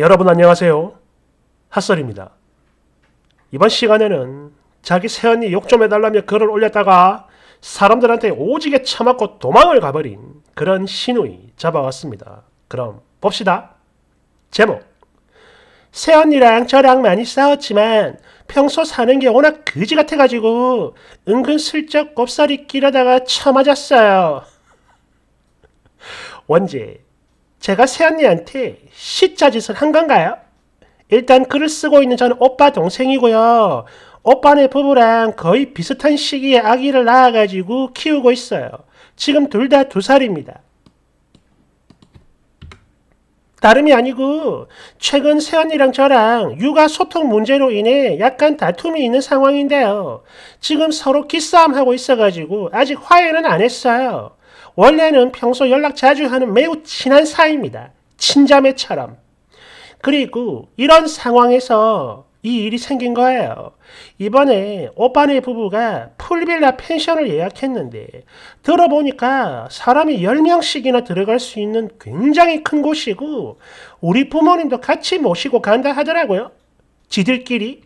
여러분 안녕하세요. 핫설입니다. 이번 시간에는 자기 새언니 욕 좀 해달라며 글을 올렸다가 사람들한테 오지게 처맞고 도망을 가버린 그런 신우이 잡아왔습니다. 그럼 봅시다. 제목 새언니랑 저랑 많이 싸웠지만 평소 사는 게 워낙 그지 같아가지고 은근슬쩍 꼽살이 끼려다가 처맞았어요. 원제 제가 새언니한테 시자짓을 한 건가요? 일단 글을 쓰고 있는 저는 오빠 동생이고요. 오빠네 부부랑 거의 비슷한 시기에 아기를 낳아가지고 키우고 있어요. 지금 둘 다 두 살입니다. 다름이 아니고 최근 새언니랑 저랑 육아 소통 문제로 인해 약간 다툼이 있는 상황인데요. 지금 서로 기싸움하고 있어가지고 아직 화해는 안 했어요. 원래는 평소 연락 자주 하는 매우 친한 사이입니다. 친자매처럼. 그리고 이런 상황에서 이 일이 생긴 거예요. 이번에 오빠네 부부가 풀빌라 펜션을 예약했는데 들어보니까 사람이 10명씩이나 들어갈 수 있는 굉장히 큰 곳이고 우리 부모님도 같이 모시고 간다 하더라고요. 지들끼리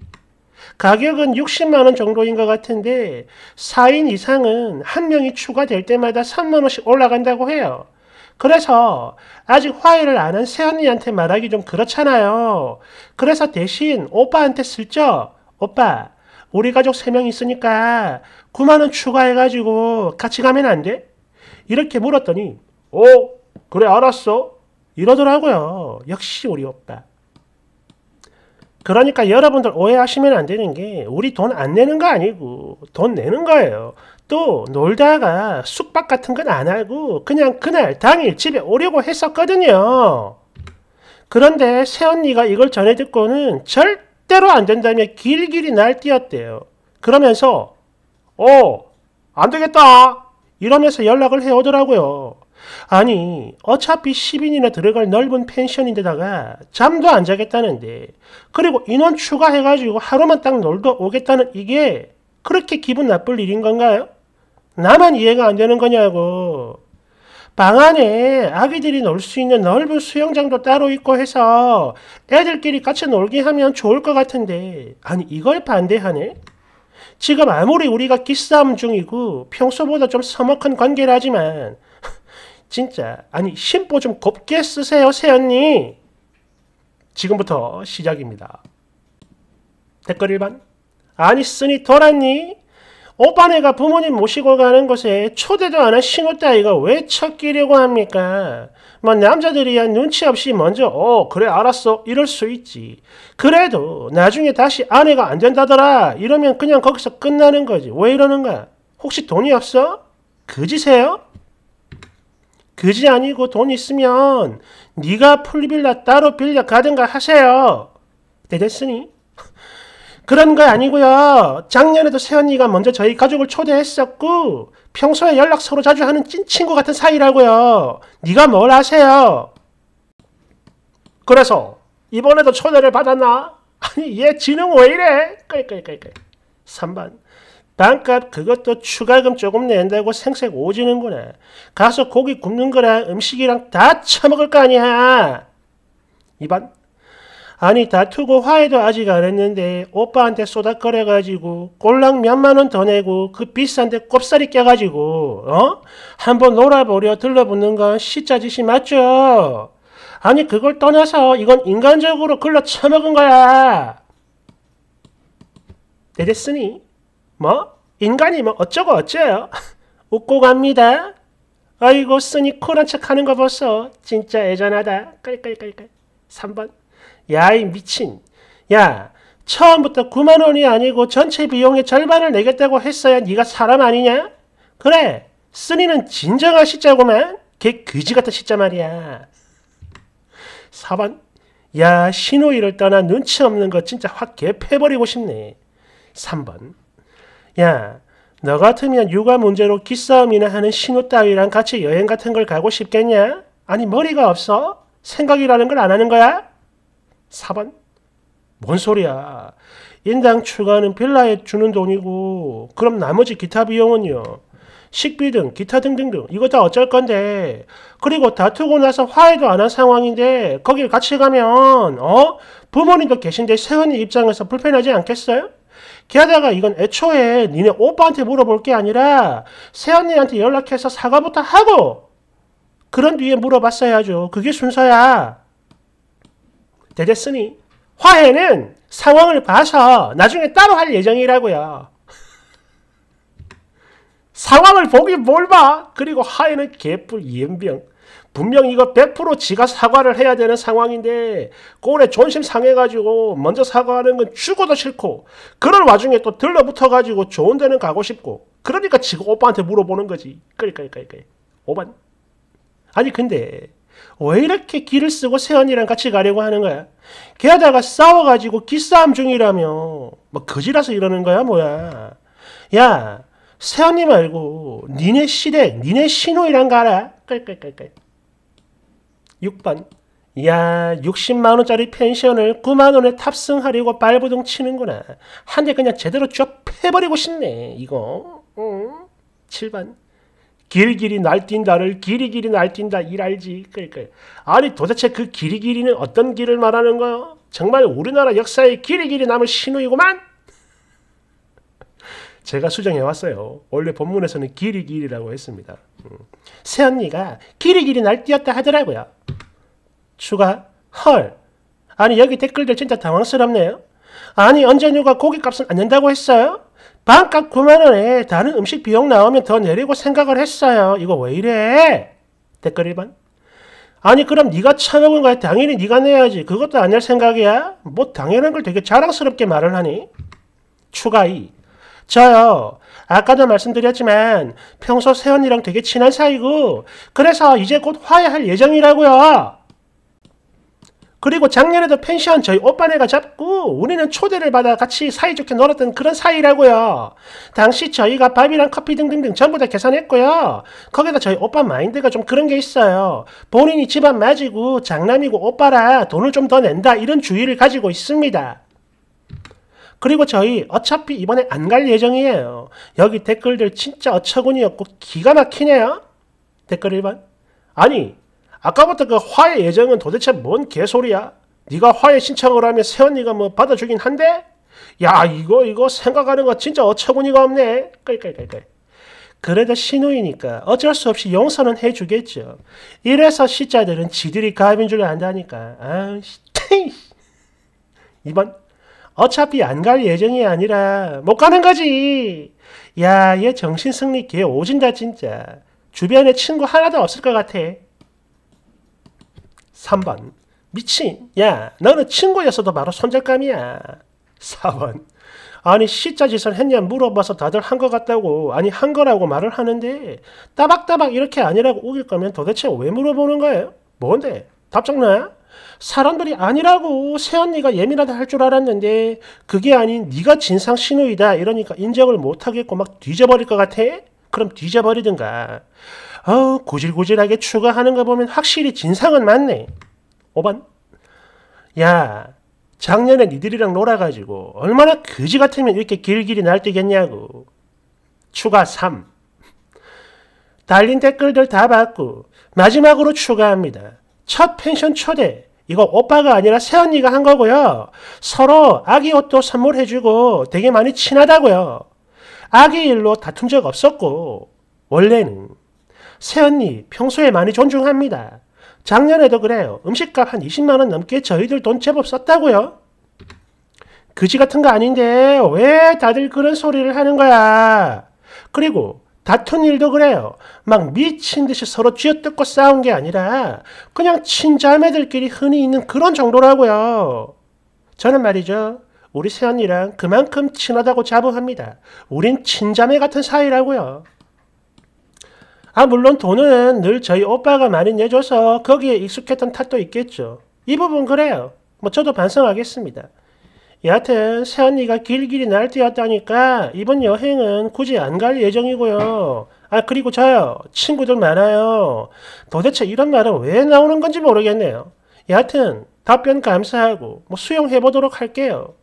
가격은 60만원 정도인 것 같은데 4인 이상은 한 명이 추가될 때마다 3만원씩 올라간다고 해요. 그래서 아직 화해를 안 한새언니한테 말하기 좀 그렇잖아요. 그래서 대신 오빠한테 쓸죠? 오빠 우리 가족 3명 있으니까 9만원 추가해가지고 같이 가면 안 돼? 이렇게 물었더니 오 어, 그래 알았어? 이러더라고요. 역시 우리 오빠. 그러니까 여러분들 오해하시면 안 되는 게 우리 돈 안 내는 거 아니고 돈 내는 거예요. 또 놀다가 숙박 같은 건 안 하고 그냥 그날 당일 집에 오려고 했었거든요. 그런데 새언니가 이걸 전해 듣고는 절대로 안 된다며 길길이 날뛰었대요. 그러면서 오안 어, 되겠다 이러면서 연락을 해오더라고요. 아니 어차피 10인이나 들어갈 넓은 펜션인데다가 잠도 안 자겠다는데 그리고 인원 추가해가지고 하루만 딱 놀다 오겠다는 이게 그렇게 기분 나쁠 일인 건가요? 나만 이해가 안 되는 거냐고 방 안에 아기들이 놀 수 있는 넓은 수영장도 따로 있고 해서 애들끼리 같이 놀게 하면 좋을 것 같은데 아니 이걸 반대하네? 지금 아무리 우리가 기싸움 중이고 평소보다 좀 서먹한 관계라지만 진짜 아니 심보 좀 곱게 쓰세요 새언니 지금부터 시작입니다 댓글 1번 아니 쓰니 돌았니 오빠네가 부모님 모시고 가는 곳에 초대도 안 한 신호 따위가 왜첫끼려고 합니까? 뭐 남자들이야 눈치 없이 먼저 어 그래 알았어 이럴 수 있지. 그래도 나중에 다시 아내가 안 된다더라 이러면 그냥 거기서 끝나는 거지. 왜이러는 거야? 혹시 돈이 없어? 그지세요? 그지 아니고 돈 있으면 네가 풀빌라 따로 빌려 가든가 하세요. 대됐으니? 그런 거 아니고요. 작년에도 새언니가 먼저 저희 가족을 초대했었고 평소에 연락 서로 자주 하는 찐 친구 같은 사이라고요. 네가 뭘 아세요? 그래서 이번에도 초대를 받았나? 아니 얘 지능 왜 이래? 끌끌끌끌. 3번 방값 그것도 추가금 조금 낸다고 생색 오지는구나. 가서 고기 굽는 거랑 음식이랑 다 처먹을 거 아니야. 2번 아니 다투고 화해도 아직 안 했는데 오빠한테 쏟아거려가지고 꼴랑 몇만 원 더 내고 그 비싼데 꼽살이 껴가지고 어? 한번 놀아보려 들러붙는 건 시짜 짓이 맞죠? 아니 그걸 떠나서 이건 인간적으로 글러 처먹은 거야. 내겠으니 뭐? 인간이 뭐 어쩌고 어째요? 웃고 갑니다. 아이고 쓰니 쿨한 척하는 거 보소. 진짜 애잔하다. 깔깔깔깔. 3번. 야이 미친. 야 처음부터 9만 원이 아니고 전체 비용의 절반을 내겠다고 했어야 네가 사람 아니냐? 그래 쓰니는 진정한 시자구만. 개 그지 같은 시자 말이야. 4번. 야 신우이를 떠나 눈치 없는 거 진짜 확 개패버리고 싶네. 3번. 야, 너 같으면 육아 문제로 기싸움이나 하는 신우 따위랑 같이 여행 같은 걸 가고 싶겠냐? 아니 머리가 없어? 생각이라는 걸 안 하는 거야? 4번. 뭔 소리야. 인당 추가는 빌라에 주는 돈이고 그럼 나머지 기타 비용은요. 식비 등 기타 등등등 이거 다 어쩔 건데 그리고 다투고 나서 화해도 안 한 상황인데 거길 같이 가면 어? 부모님도 계신데 세훈이 입장에서 불편하지 않겠어요? 게다가 이건 애초에 니네 오빠한테 물어볼 게 아니라 새언니한테 연락해서 사과부터 하고 그런 뒤에 물어봤어야죠. 그게 순서야. 대대쓰니 화해는 상황을 봐서 나중에 따로 할 예정이라고요. 상황을 보기 뭘 봐. 그리고 화해는 개뿔 이연병. 분명 이거 100% 지가 사과를 해야 되는 상황인데 골에 존심 상해가지고 먼저 사과하는 건 죽어도 싫고 그런 와중에 또 들러붙어가지고 좋은 데는 가고 싶고 그러니까 지금 오빠한테 물어보는 거지 그러니까 그러니까 그러니까 오반 아니 근데 왜 이렇게 길을 쓰고 세연이랑 같이 가려고 하는 거야? 게다가 싸워가지고 기싸움 중이라며 뭐 거지라서 이러는 거야 뭐야 야 세연이 말고 니네 시댁 니네 시노이랑 가라 끌끌끌끌 6번 야 60만원짜리 펜션을 9만원에 탑승하려고 발버둥 치는구나 한 대 그냥 제대로 쫙 패버리고 싶네 이거 응. 7번 길길이 날뛴다를 길이길이 날뛴다 일 알지 그러니까 아니 도대체 그 길이길이는 어떤 길을 말하는 거요 정말 우리나라 역사의 길이길이 남을 신우이고만 제가 수정해 왔어요 원래 본문에서는 길이길이라고 했습니다 음. 새언니가 길이길이 날뛰었다 하더라고요 추가 헐 아니 여기 댓글들 진짜 당황스럽네요. 아니 언제누가 고깃값은안 낸다고 했어요? 반값 9만원에 다른 음식 비용 나오면 더 내리고 생각을 했어요. 이거 왜 이래? 댓글 1번 아니 그럼 네가 처먹은 거야 당연히 네가 내야지 그것도 안낼 생각이야? 뭐 당연한 걸 되게 자랑스럽게 말을 하니? 추가 2 저요. 아까도 말씀드렸지만 평소 세원이랑 되게 친한 사이고 그래서 이제 곧 화해할 예정이라고요. 그리고 작년에도 펜션 저희 오빠네가 잡고 우리는 초대를 받아 같이 사이좋게 놀았던 그런 사이라고요. 당시 저희가 밥이랑 커피 등등등 전부 다 계산했고요. 거기다 저희 오빠 마인드가 좀 그런 게 있어요. 본인이 집안 맞이고 장남이고 오빠라 돈을 좀 더 낸다 이런 주의를 가지고 있습니다. 그리고 저희 어차피 이번에 안 갈 예정이에요. 여기 댓글들 진짜 어처구니없고 기가 막히네요. 댓글 1번. 아니 아까부터 그 화해 예정은 도대체 뭔 개소리야? 네가 화해 신청을 하면 세언니가뭐 받아주긴 한데? 야 이거 이거 생각하는 거 진짜 어처구니가 없네. 끌끌끌끌. 그래도 신우이니까 어쩔 수 없이 용서는 해주겠죠. 이래서 시자들은 지들이 갑인 줄 안다니까. 아, 이번 어차피 안 갈 예정이 아니라 못 가는 거지. 야, 얘 정신승리 개 오진다 진짜. 주변에 친구 하나도 없을 것 같아. 3번 미친 야 너는 친구였어도 바로 손절감이야 4번 아니 시자 짓을 했냐 물어봐서 다들 한 것 같다고 아니 한 거라고 말을 하는데 따박따박 이렇게 아니라고 우길 거면 도대체 왜 물어보는 거예요? 뭔데? 답장나? 야 사람들이 아니라고 새언니가 예민하다 할 줄 알았는데 그게 아닌 네가 진상 신우이다 이러니까 인정을 못하겠고 막 뒤져버릴 것 같아? 그럼 뒤져버리든가 어우 고질고질하게 추가하는 거 보면 확실히 진상은 맞네. 5번 야 작년에 니들이랑 놀아가지고 얼마나 거지 같으면 이렇게 길길이 날뛰겠냐고. 추가 3 달린 댓글들 다 봤고 마지막으로 추가합니다. 첫 펜션 초대 이거 오빠가 아니라 새언니가 한 거고요. 서로 아기 옷도 선물해주고 되게 많이 친하다고요. 아기 일로 다툰 적 없었고 원래는 새언니 평소에 많이 존중합니다. 작년에도 그래요. 음식값 한 20만원 넘게 저희들 돈 제법 썼다고요. 그지 같은 거 아닌데 왜 다들 그런 소리를 하는 거야. 그리고 다툰 일도 그래요. 막 미친 듯이 서로 쥐어뜯고 싸운 게 아니라 그냥 친자매들끼리 흔히 있는 그런 정도라고요. 저는 말이죠. 우리 새언니랑 그만큼 친하다고 자부합니다. 우린 친자매 같은 사이라고요. 아 물론 돈은 늘 저희 오빠가 많이 내줘서 거기에 익숙했던 탓도 있겠죠. 이 부분 그래요. 뭐 저도 반성하겠습니다. 여하튼 새언니가 길길이 날뛰었다니까 이번 여행은 굳이 안 갈 예정이고요. 아 그리고 저요. 친구들 많아요. 도대체 이런 말은 왜 나오는 건지 모르겠네요. 여하튼 답변 감사하고 뭐 수용해보도록 할게요.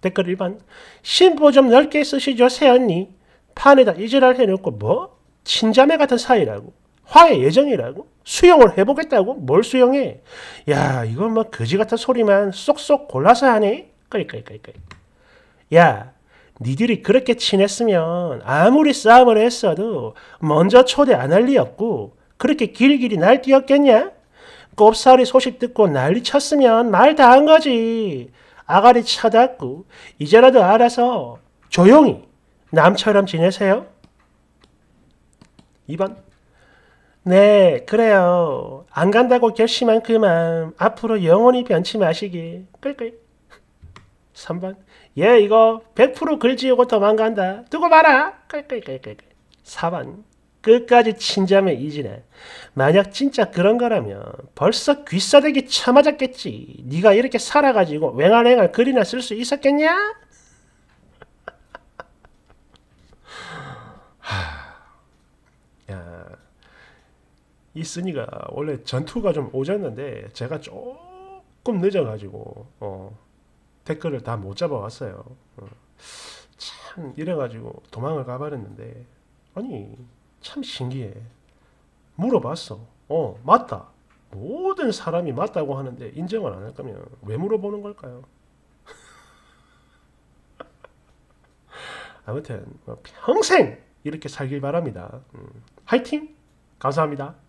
댓글 1번 심보 좀 넓게 쓰시죠 새언니. 판에다 이지랄 해놓고 뭐? 친자매 같은 사이라고 화해 예정이라고 수용을 해보겠다고 뭘 수용해 야 이건 뭐 거지 같은 소리만 쏙쏙 골라서 하네 그러니까 그러니까 야 니들이 그렇게 친했으면 아무리 싸움을 했어도 먼저 초대 안 할 리 없고 그렇게 길길이 날뛰었겠냐? 꼽사리 소식 듣고 난리 쳤으면 말 다 한 거지. 아가리 차닫고 이제라도 알아서 조용히 남처럼 지내세요. 2번 네 그래요 안 간다고 결심한 그 마음 앞으로 영원히 변치 마시길 끌끌 3번 얘 예, 이거 100% 글지우고 도망간다 두고 봐라 끌끌끌끌 4번 끝까지 친자매 이진해 만약 진짜 그런 거라면 벌써 귀싸대기 쳐맞았겠지 네가 이렇게 살아가지고 왱알왱알 글이나 쓸 수 있었겠냐? 이으니가 원래 전투가 좀 오졌는데 제가 조금 늦어가지고 어, 댓글을 다 못 잡아왔어요. 어, 참 이래가지고 도망을 가버렸는데 아니 참 신기해. 물어봤어. 어 맞다. 모든 사람이 맞다고 하는데 인정을 안 할 거면 왜 물어보는 걸까요? 아무튼 뭐 평생 이렇게 살길 바랍니다. 음, 화이팅! 감사합니다.